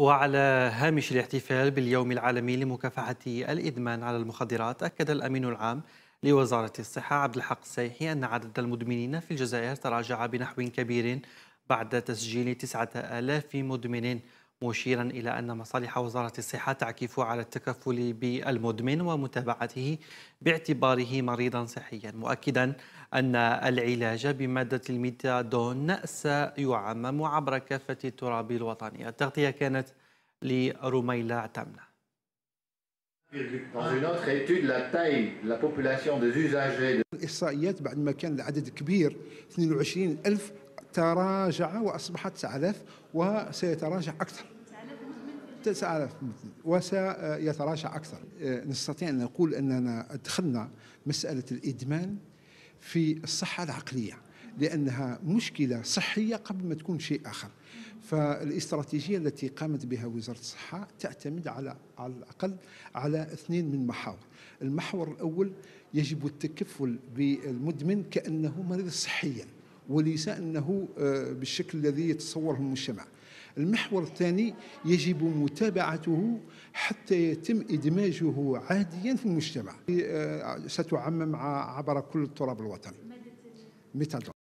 وعلى هامش الاحتفال باليوم العالمي لمكافحة الإدمان على المخدرات أكد الأمين العام لوزارة الصحة عبد الحق السيحي أن عدد المدمنين في الجزائر تراجع بنحو كبير بعد تسجيل 9000 مدمن مشيرا إلى أن مصالح وزارة الصحة تعكف على التكفل بالمدمن ومتابعته باعتباره مريضا صحيا مؤكدا أن العلاج بمادة الميتادون سيعمم عبر كافة التراب الوطنية التغطية كانت لرميلة عتمنه الإحصائيات بعد ما كان العدد كبير 22 ألف تراجع وأصبحت 9000 وسيتراجع أكثر 9000 وسيتراجع أكثر نستطيع أن نقول أننا أدخلنا مسألة الإدمان في الصحة العقلية لأنها مشكلة صحية قبل ما تكون شيء آخر فالاستراتيجية التي قامت بها وزارة الصحة تعتمد على على الأقل على اثنين من محاور المحور الأول يجب التكفل بالمدمن كأنه مريض صحياً وليس انه آه، بالشكل الذي يتصوره المجتمع. المحور الثاني يجب متابعته حتى يتم ادماجه عاديا في المجتمع آه، ستعمم عبر كل تراب الوطن